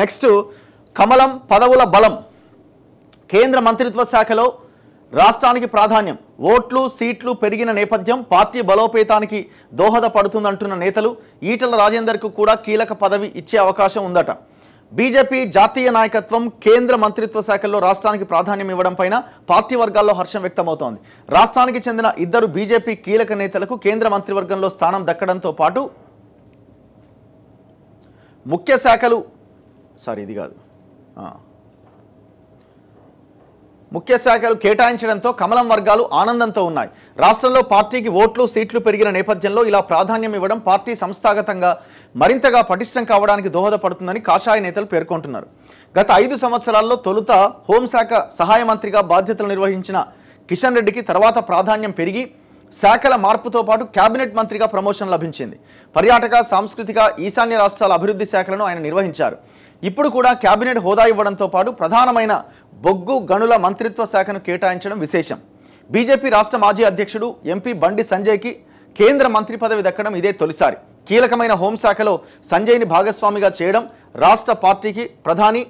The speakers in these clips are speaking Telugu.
నెక్స్ట్ కమలం పదవుల బలం కేంద్ర మంత్రిత్వ శాఖలో రాష్ట్రానికి ప్రాధాన్యం ఓట్లు సీట్లు పెరిగిన నేపథ్యం పార్టీ బలోపేతానికి దోహదపడుతుందంటున్న నేతలు ఈటల రాజేందర్కు కూడా కీలక పదవి ఇచ్చే అవకాశం ఉందట బీజేపీ జాతీయ నాయకత్వం కేంద్ర మంత్రిత్వ శాఖల్లో రాష్ట్రానికి ప్రాధాన్యం ఇవ్వడం పైన పార్టీ వర్గాల్లో హర్షం వ్యక్తమవుతోంది రాష్ట్రానికి చెందిన ఇద్దరు బీజేపీ కీలక నేతలకు కేంద్ర మంత్రివర్గంలో స్థానం దక్కడంతో పాటు ముఖ్య శాఖలు సారీ ఇది కాదు ముఖ్య శాఖలు కేటాయించడంతో కమలం వర్గాలు ఆనందంతో ఉన్నాయి రాష్ట్రంలో పార్టీకి ఓట్లు సీట్లు పెరిగిన నేపథ్యంలో ఇలా ప్రాధాన్యం ఇవ్వడం పార్టీ సంస్థాగతంగా మరింతగా పటిష్టం కావడానికి దోహదపడుతుందని కాషాయ నేతలు పేర్కొంటున్నారు గత ఐదు సంవత్సరాల్లో తొలుత హోంశాఖ సహాయ మంత్రిగా బాధ్యతలు నిర్వహించిన కిషన్ రెడ్డికి తర్వాత ప్రాధాన్యం పెరిగి శాఖల మార్పుతో పాటు కేబినెట్ మంత్రిగా ప్రమోషన్ లభించింది పర్యాటక సాంస్కృతిక ఈశాన్య రాష్ట్రాల అభివృద్ధి శాఖలను ఆయన నిర్వహించారు ఇప్పుడు కూడా కేబినెట్ హోదా ఇవ్వడంతో పాటు ప్రధానమైన బొగ్గు గనుల మంత్రిత్వ శాఖను కేటాయించడం విశేషం బీజేపీ రాష్ట్ర మాజీ అధ్యక్షుడు ఎంపీ బండి సంజయ్కి కేంద్ర మంత్రి పదవి దక్కడం ఇదే తొలిసారి కీలకమైన హోంశాఖలో సంజయ్ని భాగస్వామిగా చేయడం రాష్ట్ర పార్టీకి ప్రధాని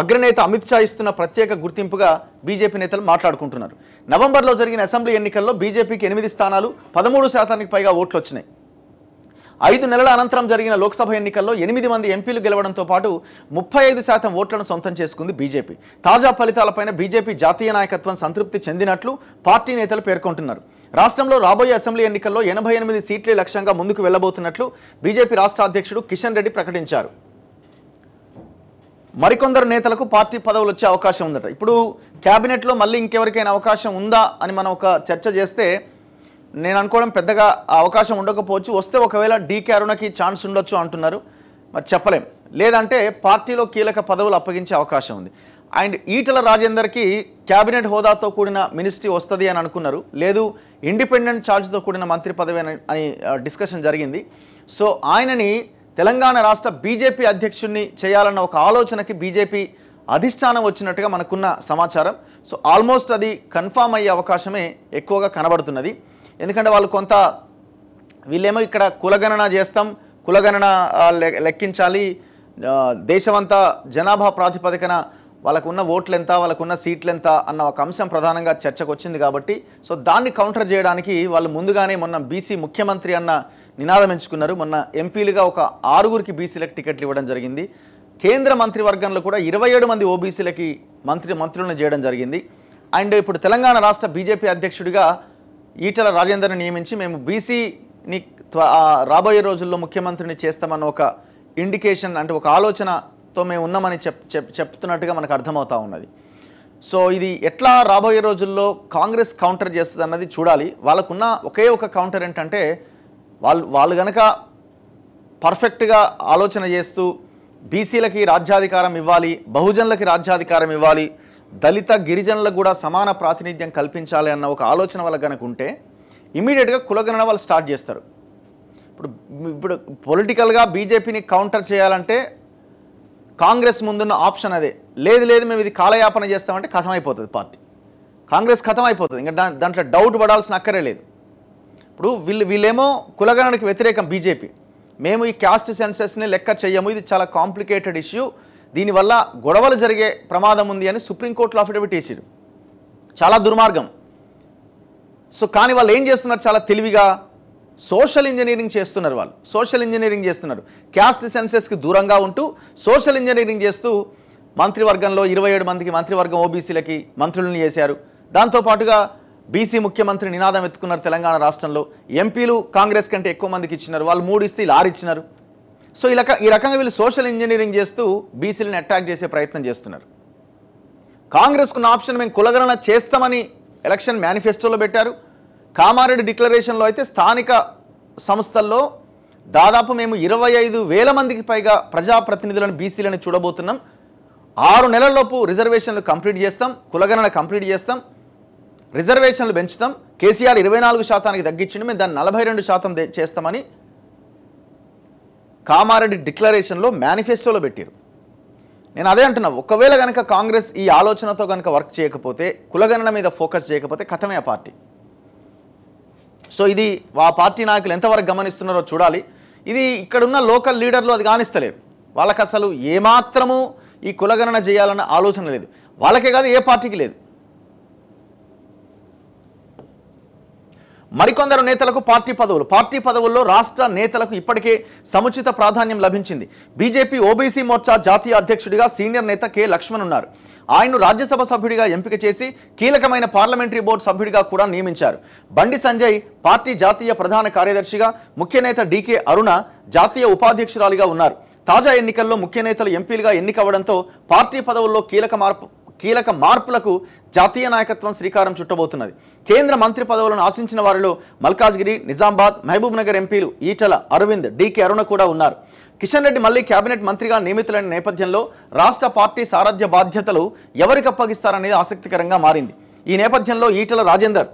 అగ్రనేత అమిత్ షా ఇస్తున్న ప్రత్యేక గుర్తింపుగా బీజేపీ నేతలు మాట్లాడుకుంటున్నారు నవంబర్లో జరిగిన అసెంబ్లీ ఎన్నికల్లో బీజేపీకి ఎనిమిది స్థానాలు పదమూడు శాతానికి పైగా ఓట్లు వచ్చినాయి ఐదు నెలల అనంతరం జరిగిన లోక్సభ ఎన్నికల్లో ఎనిమిది మంది ఎంపీలు గెలవడంతో పాటు ముప్పై ఐదు శాతం ఓట్లను సొంతం చేసుకుంది బీజేపీ తాజా ఫలితాలపైన బీజేపీ జాతీయ నాయకత్వం సంతృప్తి చెందినట్లు పార్టీ నేతలు పేర్కొంటున్నారు రాష్ట్రంలో రాబోయే అసెంబ్లీ ఎన్నికల్లో ఎనభై ఎనిమిది సీట్లే లక్ష్యంగా ముందుకు వెళ్లబోతున్నట్లు బీజేపీ రాష్ట్ర అధ్యక్షుడు కిషన్ రెడ్డి ప్రకటించారు మరికొందరు నేతలకు పార్టీ పదవులు వచ్చే అవకాశం ఉందట ఇప్పుడు క్యాబినెట్లో మళ్ళీ ఇంకెవరికైనా అవకాశం ఉందా అని మనం ఒక చర్చ చేస్తే నేను అనుకోవడం పెద్దగా అవకాశం ఉండకపోవచ్చు వస్తే ఒకవేళ డీకే అరుణకి ఛాన్స్ ఉండొచ్చు అంటున్నారు మరి చెప్పలేం లేదంటే పార్టీలో కీలక పదవులు అప్పగించే అవకాశం ఉంది అండ్ ఈటల రాజేందర్కి క్యాబినెట్ హోదాతో కూడిన మినిస్ట్రీ వస్తుంది అని అనుకున్నారు లేదు ఇండిపెండెంట్ ఛార్జ్తో కూడిన మంత్రి పదవి అని డిస్కషన్ జరిగింది సో ఆయనని తెలంగాణ రాష్ట్ర బీజేపీ అధ్యక్షుడిని చేయాలన్న ఒక ఆలోచనకి బీజేపీ అధిష్టానం వచ్చినట్టుగా మనకున్న సమాచారం సో ఆల్మోస్ట్ అది కన్ఫామ్ అయ్యే అవకాశమే ఎక్కువగా కనబడుతున్నది ఎందుకంటే వాళ్ళు కొంత వీళ్ళేమో ఇక్కడ కులగణన చేస్తాం కులగణన లెక్కించాలి దేశమంతా జనాభా ప్రాతిపదికన వాళ్ళకున్న ఓట్లు ఎంత వాళ్ళకున్న సీట్లు ఎంత అన్న ఒక అంశం ప్రధానంగా చర్చకు వచ్చింది కాబట్టి సో దాన్ని కౌంటర్ చేయడానికి వాళ్ళు ముందుగానే మొన్న బీసీ ముఖ్యమంత్రి అన్న నినాదం ఎంచుకున్నారు మొన్న ఎంపీలుగా ఒక ఆరుగురికి బీసీలకు టికెట్లు ఇవ్వడం జరిగింది కేంద్ర మంత్రివర్గంలో కూడా ఇరవై ఏడు మంది ఓబీసీలకి మంత్రి మంత్రులను చేయడం జరిగింది అండ్ ఇప్పుడు తెలంగాణ రాష్ట్ర బీజేపీ అధ్యక్షుడిగా ఈటల రాజేందర్ని నియమించి మేము బీసీని రాబోయే రోజుల్లో ముఖ్యమంత్రిని చేస్తామన్న ఒక ఇండికేషన్ అంటే ఒక ఆలోచనతో మేము ఉన్నామని చెప్ చెప్తున్నట్టుగా మనకు అర్థమవుతా ఉన్నది సో ఇది ఎట్లా రాబోయే రోజుల్లో కాంగ్రెస్ కౌంటర్ చేస్తుంది అన్నది చూడాలి వాళ్ళకున్న ఒకే ఒక కౌంటర్ ఏంటంటే వాళ్ళు వాళ్ళు కనుక పర్ఫెక్ట్గా ఆలోచన చేస్తూ బీసీలకి రాజ్యాధికారం ఇవ్వాలి బహుజనులకి రాజ్యాధికారం ఇవ్వాలి దళిత గిరిజనులకు కూడా సమాన ప్రాతినిధ్యం కల్పించాలి అన్న ఒక ఆలోచన వల్ల కనుక ఉంటే ఇమీడియట్గా కులగణన వాళ్ళు స్టార్ట్ చేస్తారు ఇప్పుడు ఇప్పుడు పొలిటికల్గా బీజేపీని కౌంటర్ చేయాలంటే కాంగ్రెస్ ముందున్న ఆప్షన్ అదే లేదు లేదు మేము ఇది కాలయాపన చేస్తామంటే కథం అయిపోతుంది పార్టీ కాంగ్రెస్ కథం అయిపోతుంది ఇంకా దాంట్లో డౌట్ పడాల్సిన అక్కరే లేదు ఇప్పుడు వీళ్ళు వీళ్ళేమో కులగణనకి వ్యతిరేకం బీజేపీ మేము ఈ క్యాస్ట్ సెన్సెస్ని లెక్క చేయము ఇది చాలా కాంప్లికేటెడ్ ఇష్యూ దీనివల్ల గొడవలు జరిగే ప్రమాదం ఉంది అని సుప్రీంకోర్టులో అఫిడవిట్ వేసాడు చాలా దుర్మార్గం సో కానీ వాళ్ళు ఏం చేస్తున్నారు చాలా తెలివిగా సోషల్ ఇంజనీరింగ్ చేస్తున్నారు వాళ్ళు సోషల్ ఇంజనీరింగ్ చేస్తున్నారు క్యాస్ట్ సెన్సెస్కి దూరంగా ఉంటూ సోషల్ ఇంజనీరింగ్ చేస్తూ మంత్రివర్గంలో ఇరవై ఏడు మందికి మంత్రివర్గం ఓబీసీలకి మంత్రులను చేశారు దాంతోపాటుగా బీసీ ముఖ్యమంత్రి నినాదం ఎత్తుకున్నారు తెలంగాణ రాష్ట్రంలో ఎంపీలు కాంగ్రెస్ కంటే ఎక్కువ మందికి ఇచ్చినారు వాళ్ళు మూడు ఇస్తే ఇలా ఇచ్చినారు సో ఇలా ఈ రకంగా వీళ్ళు సోషల్ ఇంజనీరింగ్ చేస్తూ బీసీలను అటాక్ చేసే ప్రయత్నం చేస్తున్నారు కాంగ్రెస్కున్న ఆప్షన్ మేము కులగణన చేస్తామని ఎలక్షన్ మేనిఫెస్టోలో పెట్టారు కామారెడ్డి డిక్లరేషన్లో అయితే స్థానిక సంస్థల్లో దాదాపు మేము ఇరవై ఐదు వేల మందికి పైగా ప్రజాప్రతినిధులను బీసీలను చూడబోతున్నాం ఆరు నెలల్లోపు రిజర్వేషన్లు కంప్లీట్ చేస్తాం కులగణన కంప్లీట్ చేస్తాం రిజర్వేషన్లు పెంచుతాం కేసీఆర్ ఇరవై నాలుగు శాతానికి తగ్గించండి మేము దాన్ని నలభై రెండు శాతం చేస్తామని కామారెడ్డి డిక్లరేషన్లో మేనిఫెస్టోలో పెట్టారు నేను అదే అంటున్నా ఒకవేళ కనుక కాంగ్రెస్ ఈ ఆలోచనతో కనుక వర్క్ చేయకపోతే కులగణన మీద ఫోకస్ చేయకపోతే కథమే ఆ పార్టీ సో ఇది ఆ పార్టీ నాయకులు ఎంతవరకు గమనిస్తున్నారో చూడాలి ఇది ఇక్కడున్న లోకల్ లీడర్లు అది కానిస్తలేరు వాళ్ళకి అసలు ఏమాత్రము ఈ కులగణన చేయాలన్న ఆలోచన లేదు వాళ్ళకే కాదు ఏ పార్టీకి లేదు మరికొందరు నేతలకు పార్టీ పదవులు పార్టీ పదవుల్లో రాష్ట్ర నేతలకు ఇప్పటికే సముచిత ప్రాధాన్యం లభించింది బీజేపీ ఓబీసీ మోర్చా జాతీయ అధ్యక్షుడిగా సీనియర్ నేత కె లక్ష్మణ్ ఉన్నారు ఆయన్ను రాజ్యసభ సభ్యుడిగా ఎంపిక చేసి కీలకమైన పార్లమెంటరీ బోర్డు సభ్యుడిగా కూడా నియమించారు బండి సంజయ్ పార్టీ జాతీయ ప్రధాన కార్యదర్శిగా ముఖ్య నేత డీకే అరుణ జాతీయ ఉపాధ్యక్షురాలిగా ఉన్నారు తాజా ఎన్నికల్లో ముఖ్య నేతలు ఎంపీలుగా ఎన్నికవడంతో పార్టీ పదవుల్లో కీలక మార్పు కీలక మార్పులకు జాతీయ నాయకత్వం శ్రీకారం చుట్టబోతున్నది కేంద్ర మంత్రి పదవులను ఆశించిన వారిలో మల్కాజ్గిరి నిజామాబాద్ మహబూబ్నగర్ ఎంపీలు ఈటల అరవింద్ డీకే అరుణ కూడా ఉన్నారు కిషన్ రెడ్డి మళ్లీ కేబినెట్ మంత్రిగా నియమితులైన నేపథ్యంలో రాష్ట్ర పార్టీ సారథ్య బాధ్యతలు ఎవరికి అప్పగిస్తారనేది ఆసక్తికరంగా మారింది ఈ నేపథ్యంలో ఈటల రాజేందర్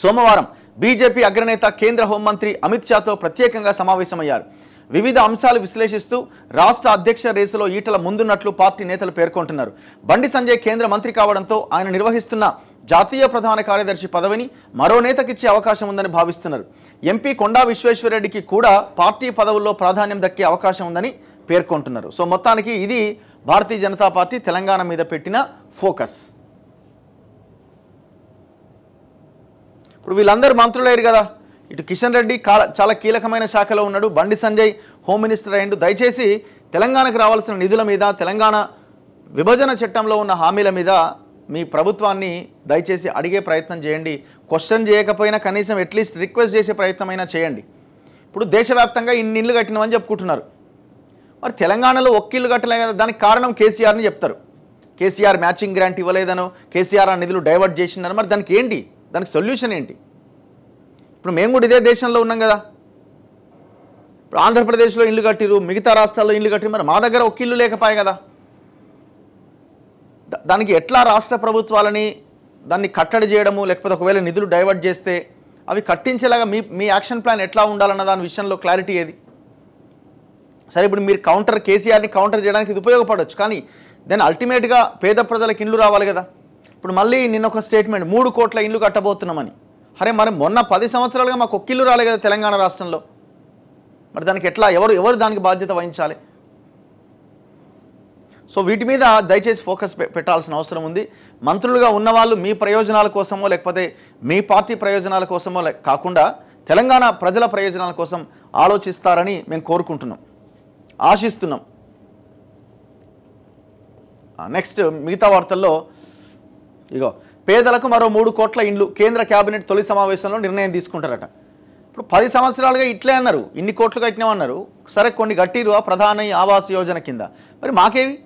సోమవారం బీజేపీ అగ్రనేత కేంద్ర హోంమంత్రి అమిత్ షాతో ప్రత్యేకంగా సమావేశమయ్యారు వివిధ అంశాలు విశ్లేషిస్తూ రాష్ట్ర అధ్యక్ష రేసులో ఈటల ముందున్నట్లు పార్టీ నేతలు పేర్కొంటున్నారు బండి సంజయ్ కేంద్ర మంత్రి కావడంతో ఆయన నిర్వహిస్తున్న జాతీయ ప్రధాన కార్యదర్శి పదవిని మరో నేతకిచ్చే అవకాశం ఉందని భావిస్తున్నారు ఎంపీ కొండా విశ్వేశ్వరరెడ్డికి కూడా పార్టీ పదవుల్లో ప్రాధాన్యం దక్కే అవకాశం ఉందని పేర్కొంటున్నారు సో మొత్తానికి ఇది భారతీయ జనతా పార్టీ తెలంగాణ మీద పెట్టిన ఫోకస్ ఇప్పుడు వీళ్ళందరూ మంత్రులయ్యారు కదా ఇటు కిషన్ రెడ్డి చాలా కీలకమైన శాఖలో ఉన్నాడు బండి సంజయ్ హోమ్ మినిస్టర్ అయ్యిండు దయచేసి తెలంగాణకు రావాల్సిన నిధుల మీద తెలంగాణ విభజన చట్టంలో ఉన్న హామీల మీద మీ ప్రభుత్వాన్ని దయచేసి అడిగే ప్రయత్నం చేయండి క్వశ్చన్ చేయకపోయినా కనీసం అట్లీస్ట్ రిక్వెస్ట్ చేసే ప్రయత్నమైనా చేయండి ఇప్పుడు దేశవ్యాప్తంగా ఇన్ని ఇళ్ళు కట్టినామని చెప్పుకుంటున్నారు మరి తెలంగాణలో ఒక్క ఇల్లు కట్టలే కదా దానికి కారణం కేసీఆర్ని చెప్తారు కేసీఆర్ మ్యాచింగ్ గ్రాంట్ ఇవ్వలేదనో కేసీఆర్ ఆ నిధులు డైవర్ట్ చేసిందని మరి దానికి ఏంటి దానికి సొల్యూషన్ ఏంటి ఇప్పుడు మేము కూడా ఇదే దేశంలో ఉన్నాం కదా ఇప్పుడు ఆంధ్రప్రదేశ్లో ఇల్లు కట్టిరు మిగతా రాష్ట్రాల్లో ఇల్లు కట్టిరు మరి మా దగ్గర ఒక ఇల్లు లేకపోయే కదా దానికి ఎట్లా రాష్ట్ర ప్రభుత్వాలని దాన్ని కట్టడి చేయడము లేకపోతే ఒకవేళ నిధులు డైవర్ట్ చేస్తే అవి కట్టించేలాగా మీ మీ యాక్షన్ ప్లాన్ ఎట్లా ఉండాలన్న దాని విషయంలో క్లారిటీ ఏది సరే ఇప్పుడు మీరు కౌంటర్ కేసీఆర్ని కౌంటర్ చేయడానికి ఇది ఉపయోగపడవచ్చు కానీ దెన్ అల్టిమేట్గా పేద ప్రజలకు ఇండ్లు రావాలి కదా ఇప్పుడు మళ్ళీ నిన్న ఒక స్టేట్మెంట్ మూడు కోట్ల ఇండ్లు కట్టబోతున్నామని అరే మరి మొన్న పది సంవత్సరాలుగా మాకు ఒక్కిల్లు రాలే కదా తెలంగాణ రాష్ట్రంలో మరి దానికి ఎట్లా ఎవరు ఎవరు దానికి బాధ్యత వహించాలి సో వీటి మీద దయచేసి ఫోకస్ పెట్టాల్సిన అవసరం ఉంది మంత్రులుగా ఉన్నవాళ్ళు మీ ప్రయోజనాల కోసమో లేకపోతే మీ పార్టీ ప్రయోజనాల కోసమో కాకుండా తెలంగాణ ప్రజల ప్రయోజనాల కోసం ఆలోచిస్తారని మేము కోరుకుంటున్నాం ఆశిస్తున్నాం నెక్స్ట్ మిగతా వార్తల్లో ఇగో పేదలకు మరో మూడు కోట్ల ఇండ్లు కేంద్ర కేబినెట్ తొలి సమావేశంలో నిర్ణయం తీసుకుంటారట ఇప్పుడు పది సంవత్సరాలుగా ఇట్లే అన్నారు ఇన్ని కోట్లు కట్టినామన్నారు సరే కొన్ని ఆ ప్రధాన ఆవాస్ యోజన కింద మరి మాకేవి